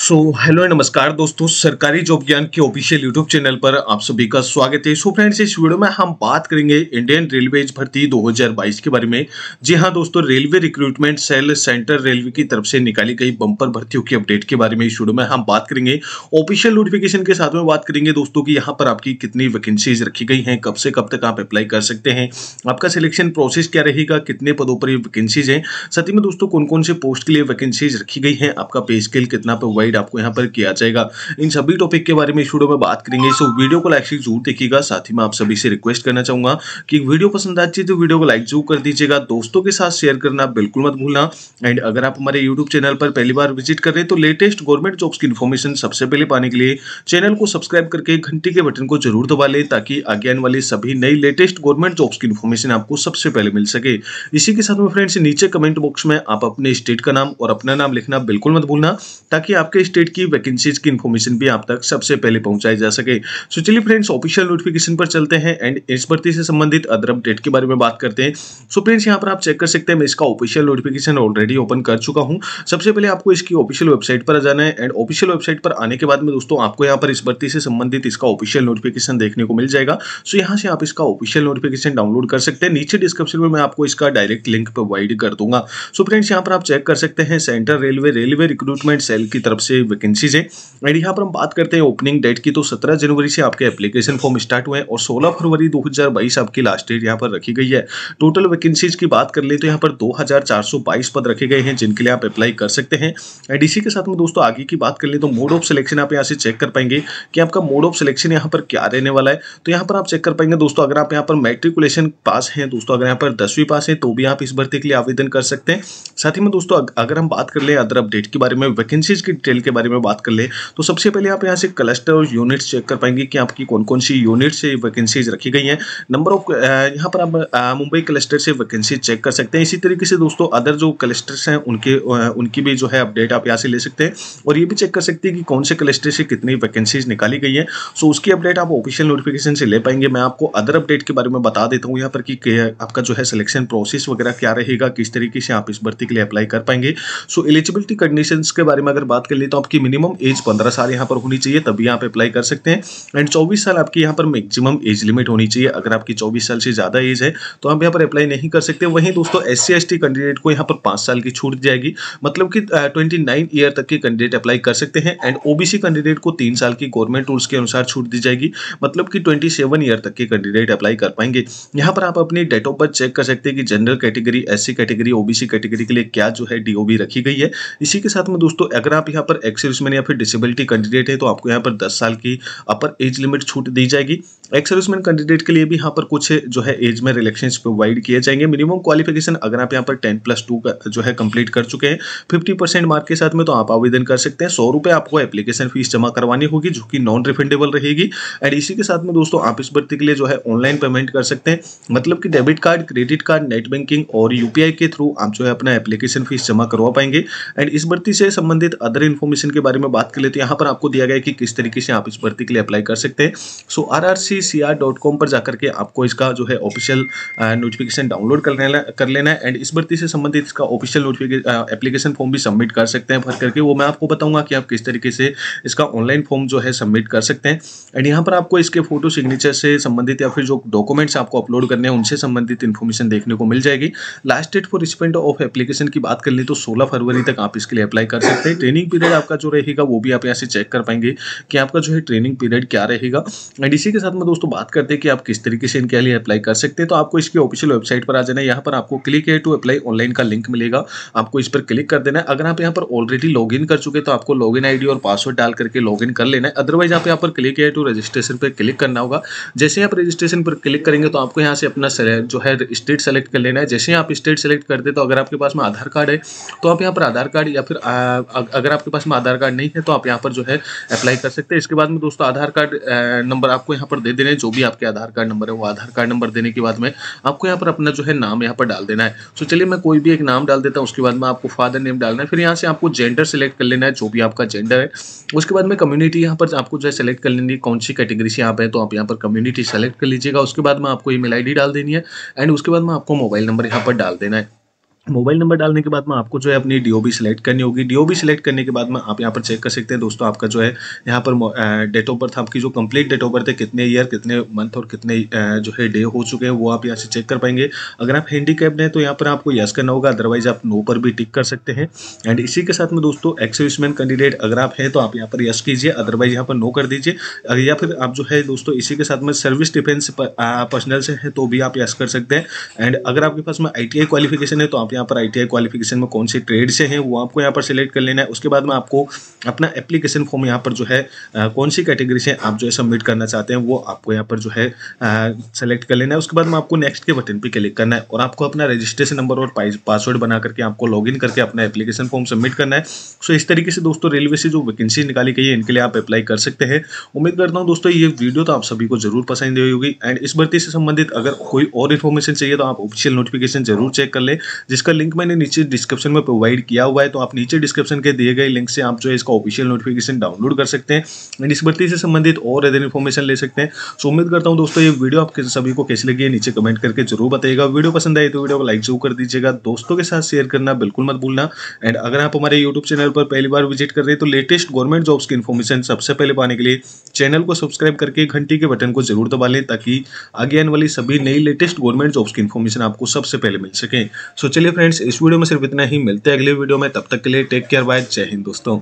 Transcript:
so hello and नमस्कार दोस्तों सरकारी जॉब ज्ञान के ऑफिशियल यूट्यूब चैनल पर आप सभी का स्वागत है सो so फ्रेंड्स इस वीडियो में हम बात करेंगे इंडियन रेलवे भर्ती 2022 के बारे में जी हाँ दोस्तों railway recruitment cell centre railway की तरफ से निकाली गई बम्पर भर्तियों की अपडेट के बारे में इस वीडियो में हम बात करेंगे ऑफिशियल नोटिफिकेशन के साथ में बात करेंगे दोस्तों की यहाँ पर आपकी कितनी वैकेंसीज रखी गई हैं कब से कब तक आप अप्लाई कर सकते हैं आपका सिलेक्शन प्रोसेस क्या रहेगा कितने पदों पर ये वैकेंसीज हैं साथ ही में दोस्तों कौन कौन से पोस्ट के लिए वैकेंसीज रखी गई हैं आपका पे स्केल कितना पे प्रोवाइड आपको यहाँ पर किया जाएगा इन सभी टॉपिक के बारे में इस वीडियो में बात करेंगे सो वीडियो को लाइक से जरूर देखिएगा साथ ही मैं आप सभी से रिक्वेस्ट करना चाहूंगा कि वीडियो पसंद आती है तो वीडियो को लाइक जरूर कर दीजिएगा दोस्तों के साथ शेयर करना बिल्कुल मत भूलना एंड अगर आप हमारे यूट्यूब चैनल पर पहली बार विजिट कर रहे हैं तो लेटेस्ट गवर्नमेंट जॉब्स की इन्फॉर्मेशन सबसे पहले पाने के लिए चैनल को सब्सक्राइब करके घंटी के बटन को जरूर दबा लें ताकि आगे आने वाली सभी नई लेटेस्ट गवर्नमेंट जॉब्स की इन्फॉर्मेशन आपको सबसे पहले मिल सके इसी के साथ में फ्रेंड्स नीचे कमेंट बॉक्स में आप अपने स्टेट का नाम और अपना नाम लिखना बिल्कुल मत भूलना ताकि आप आपके स्टेट की वैकेंसीज की इन्फॉर्मेशन भी आप तक सबसे पहले पहुंचाई जा सके सो चलिए फ्रेंड्स ऑफिशियल नोटिफिकेशन पर चलते हैं एंड इस भर्ती से संबंधित अदर अपडेट के बारे में बात करते हैं सो फ्रेंड्स यहाँ पर आप चेक कर सकते हैं मैं इसका ऑफिशियल नोटिफिकेशन ऑलरेडी ओपन कर चुका हूँ सबसे पहले आपको इसकी ऑफिशियल वेबसाइट पर जाना है एंड ऑफिशियल वेबसाइट पर आने के बाद में दोस्तों आपको यहाँ पर इस भर्ती से संबंधित इसका ऑफिशियल नोटिफिकेशन देखने को मिल जाएगा सो यहाँ से आप इसका ऑफिशियल नोटिफिकेशन डाउनलोड कर सकते हैं नीचे डिस्क्रिप्शन में मैं आपको इसका डायरेक्ट लिंक प्रोवाइड कर दूंगा सो फ्रेंड्स यहाँ पर आप चेक कर सकते हैं central railway railway recruitment cell की तरफ से वैकेंसीज है एंड यहाँ पर हम बात करते हैं ओपनिंग डेट की तो 17 जनवरी से आपके एप्लीकेशन फॉर्म स्टार्ट हुए हैं और 16 फरवरी 2022 आपकी लास्ट डेट यहाँ पर रखी गई है टोटल वैकेंसीज की बात कर ले तो यहाँ पर 2422 पद रखे गए हैं जिनके लिए आप अप्लाई कर सकते हैं एंड इसी के साथ में दोस्तों आगे की बात कर ले तो मोड ऑफ सिलेक्शन आप यहाँ से चेक कर पाएंगे कि आपका मोड ऑफ सिलेक्शन यहाँ पर क्या रहने वाला है तो यहाँ पर आप चेक कर पाएंगे दोस्तों अगर आप यहाँ पर मेट्रिकुलेशन पास हैं दोस्तों अगर यहाँ पर दसवीं पास हैं तो भी आप इस भर्ती के लिए आवेदन कर सकते हैं साथ ही में दोस्तों अगर हम बात कर ले अदर अपडेट के बारे में वैकेंसीज की सेल के बारे में बात कर ले तो सबसे पहले आप यहाँ से क्लस्टर और यूनिट्स चेक कर पाएंगे कि आपकी कौन कौन सी यूनिट्स वैकेंसीज रखी गई हैं नंबर ऑफ यहाँ पर आप मुंबई क्लस्टर से वैकेंसी चेक कर सकते हैं इसी तरीके से दोस्तों अदर जो क्लस्टर्स हैं उनके उनकी भी जो है अपडेट आप यहाँ से ले सकते हैं और ये भी चेक कर सकते हैं कि कौन से क्लस्टर से कितनी वैकेंसीज निकाली गई है सो उसकी अपडेट आप ऑफिशियल नोटिफिकेशन से ले पाएंगे मैं आपको अदर अपडेट के बारे में बता देता हूँ यहाँ पर कि आपका जो है सिलेक्शन प्रोसेस वगैरह क्या रहेगा किस तरीके से आप इस भर्ती के लिए अप्लाई कर पाएंगे सो एलिजिबिलिटी कंडीशन के बारे में अगर बात कर लिए तो आपकी मिनिमम एज पंद्रह साल यहाँ पर होनी चाहिए तभी यहाँ पे अप्लाई कर सकते हैं एंड चौबीस साल आपकी यहाँ पर मैक्सिमम एज लिमिट होनी चाहिए अगर आपकी चौबीस साल से ज़्यादा एज है तो आप यहाँ पर अप्लाई नहीं कर सकते वहीं दोस्तों एस सी कैंडिडेट को यहाँ पर पाँच साल की छूट जाएगी मतलब कि ट्वेंटी नाइन ईयर तक के कैंडिडेट अप्लाई कर सकते हैं एंड ओबीसी कैंडिडेट को तीन साल की गवर्नमेंट रूल्स के अनुसार छूट दी जाएगी मतलब कि ट्वेंटी सेवन ईयर तक के कैंडिडेट अप्लाई कर पाएंगे यहाँ पर आप अपनी डेट ऑफ बर्थ चेक कर सकते हैं कि general category S category OBC category के लिए क्या जो है डीओबी रखी गई है इसी के साथ में दोस्तों अगर आप यहाँ पर एक्सर्विसमैन या फिर डिसेबिलिटी कैंडिडेट है तो आपको यहाँ पर दस साल की अपर एज लिमिट छूट दी जाएगी एक्सर्विसमैन कैंडिडेट के लिए भी यहाँ पर कुछ जो है एज में रिलेक्शन प्रोवाइड किए जाएंगे मिनिमम क्वालिफिकेशन अगर आप यहाँ पर टेन प्लस टू का जो है कंप्लीट कर चुके हैं फिफ्टी परसेंट मार्क के साथ में तो आप आवेदन कर सकते हैं सौ रुपये आपको एप्लीकेशन फीस जमा करवानी होगी जो कि नॉन रिफंडेबल रहेगी एंड इसी के साथ में दोस्तों आप इस भर्ती के लिए जो है ऑनलाइन पेमेंट कर सकते हैं मतलब कि debit card credit card net banking और यूपीआई के थ्रू आप जो है अपना एप्लीकेशन फीस जमा करवा पाएंगे एंड इस भर्ती से संबंधित अदर इन्फॉर्म इन्फॉर्मेशन के बारे में बात कर लेते हैं यहाँ पर आपको दिया गया है कि किस तरीके से आप इस भर्ती के लिए अप्लाई कर सकते हैं so R R C C R dot com पर जाकर के आपको इसका जो है ऑफिशियल नोटिफिकेशन डाउनलोड कर लेना कर लेना है एंड इस भर्ती से संबंधित इसका ऑफिशियल नोटिफिकेशन एप्लीकेशन फॉर्म भी सबमिट कर सकते हैं भर करके वो मैं आपको बताऊंगा कि आप किस तरीके से इसका ऑनलाइन फॉर्म जो है सबमिट कर सकते हैं एंड यहाँ पर आपको इसके फोटो सिग्नेचर से संबंधित या फिर जो डॉक्यूमेंट्स आपको अपलोड करने हैं उनसे संबंधित इन्फॉर्मेशन देखने को मिल जाएगी last date for receipt of application की बात कर ली तो सोलह फरवरी तक आप इसके लिए अप्लाई कर सकते हैं ट्रेनिंग पीरियड पीरियड आपका जो रहेगा वो भी आप यहाँ से चेक कर पाएंगे कि आपका जो है ट्रेनिंग पीरियड क्या रहेगा एंड इसी के साथ में दोस्तों बात करते हैं कि आप किस तरीके से इनके लिए अप्लाई कर सकते हैं तो आपको इसकी ऑफिशियल वेबसाइट पर आ जाना है यहाँ पर आपको क्लिक है टू अप्लाई ऑनलाइन का लिंक मिलेगा आपको इस पर क्लिक कर देना है अगर आप यहाँ पर ऑलरेडी लॉग कर चुके तो आपको लॉग इन और पासवर्ड डाल करके लॉग कर लेना है अदरवाइज आप यहाँ पर क्लिक है टू रजिस्ट्रेशन पर क्लिक करना होगा जैसे आप रजिस्ट्रेशन पर क्लिक करेंगे तो आपको यहाँ से अपना जो है स्टेट सेलेक्ट कर लेना है जैसे आप स्टेट सेलेक्ट करते तो अगर आपके पास में आधार कार्ड है तो आप यहाँ पर आधार कार्ड या फिर अगर आपके पास में आधार कार्ड नहीं है तो आप यहाँ पर जो है अप्लाई कर सकते हैं इसके बाद में दोस्तों आधार कार्ड नंबर आपको यहाँ पर दे देने जो भी आपके आधार कार्ड नंबर है वो आधार कार्ड नंबर देने के बाद में आपको यहाँ पर अपना जो है नाम यहाँ पर डाल देना है तो चलिए मैं कोई भी एक नाम डाल देता हूँ उसके बाद में आपको फादर नेम डालना है फिर यहाँ से आपको जेंडर सेलेक्ट कर लेना है जो भी आपका जेंडर है उसके बाद में कम्युनिटी यहाँ पर आपको जो है सेलेक्ट कर लेनी है कौन सी कैटेगरी से यहाँ है तो आप यहाँ पर कम्युनिटी सेलेक्ट कर लीजिएगा उसके बाद में आपको ई मेल डाल देनी है एंड उसके बाद में आपको मोबाइल नंबर यहाँ पर डाल देना है मोबाइल नंबर डालने के बाद में आपको जो है अपनी डी डीओबी सिलेक्ट करनी होगी डी बी सेलेक्ट करने के बाद में आप यहाँ पर चेक कर सकते हैं दोस्तों आपका जो है यहाँ पर डेट ऑफ बर्थ आपकी जो कंप्लीट डेट ऑफ बर्थ है कितने ईयर कितने मंथ और कितने जो है डे हो चुके हैं वो आप यहाँ से चेक कर पाएंगे अगर आप हैंडीकैप्ड हैं तो यहाँ पर आपको यस करना होगा अदरवाइज आप नो पर भी टिक कर सकते हैं एंड इसी के साथ में दोस्तों एक्सर्विसमैन कैंडिडेट अगर आप हैं तो आप यहाँ पर यस कीजिए अदरवाइज यहाँ पर नो कर दीजिए या फिर आप जो है दोस्तों इसी के साथ में सर्विस डिफेंस पर्सनल से है तो भी आप यस कर सकते हैं एंड अगर आपके पास में आई क्वालिफिकेशन है तो आप यहाँ पर आई क्वालिफिकेशन में कौन से ट्रेड से हैं वो आपको यहाँ पर सिलेक्ट कर लेना है उसके बाद में आपको अपना एप्लीकेशन फॉर्म यहाँ पर जो है कौन सी कैटेगरी से आप जो है सबमिट करना चाहते हैं वो आपको यहाँ पर जो है सेलेक्ट कर लेना है उसके बाद में आपको नेक्स्ट के बटन पर क्लिक करना है और आपको अपना रजिस्ट्रेशन नंबर और पासवर्ड बना करके आपको लॉग करके अपना एप्लीकेशन फॉर्म सबमिट करना है सो इस तरीके से दोस्तों रेलवे से जो वैकेंसी निकाली गई है इनके लिए आप अप्लाई कर सकते हैं उम्मीद करता हूँ दोस्तों ये वीडियो तो आप सभी को जरूर पसंद होगी एंड इस भर्ती से संबंधित अगर कोई और इन्फॉर्मेशन चाहिए तो आप ऑफिशियल नोटिफिकेशन जरूर चेक कर ले जिस जिसका लिंक मैंने नीचे डिस्क्रिप्शन में प्रोवाइड किया हुआ है तो आप नीचे डिस्क्रिप्शन के दिए गए लिंक से आप जो है इसका ऑफिशियल नोटिफिकेशन डाउनलोड कर सकते हैं एंड इस भर्ती से संबंधित और अदर इन्फॉर्मेशन ले सकते हैं सो उम्मीद करता हूँ दोस्तों ये वीडियो आपके सभी को कैसे लगी है नीचे कमेंट करके जरूर बताइएगा वीडियो पसंद आई तो वीडियो को लाइक जरूर कर दीजिएगा दोस्तों के साथ शेयर करना बिल्कुल मत भूलना एंड अगर आप हमारे यूट्यूब चैनल पर पहली बार विजिट कर रहे तो लेटेस्ट गवर्नमेंट जॉब्स की इन्फॉर्मेशन सबसे पहले पाने के लिए चैनल को सब्सक्राइब करके घंटी के बटन को जरूर दबा लें ताकि आगे आने वाली सभी नई लेटेस्ट गवर्नमेंट जॉब्स की इन्फॉर्मेशन आपको सबसे पहले मिल सके सो चलिए चलिए फ्रेंड्स इस वीडियो में सिर्फ इतना ही मिलते हैं अगले वीडियो में तब तक के लिए टेक केयर बाय जय हिंद दोस्तों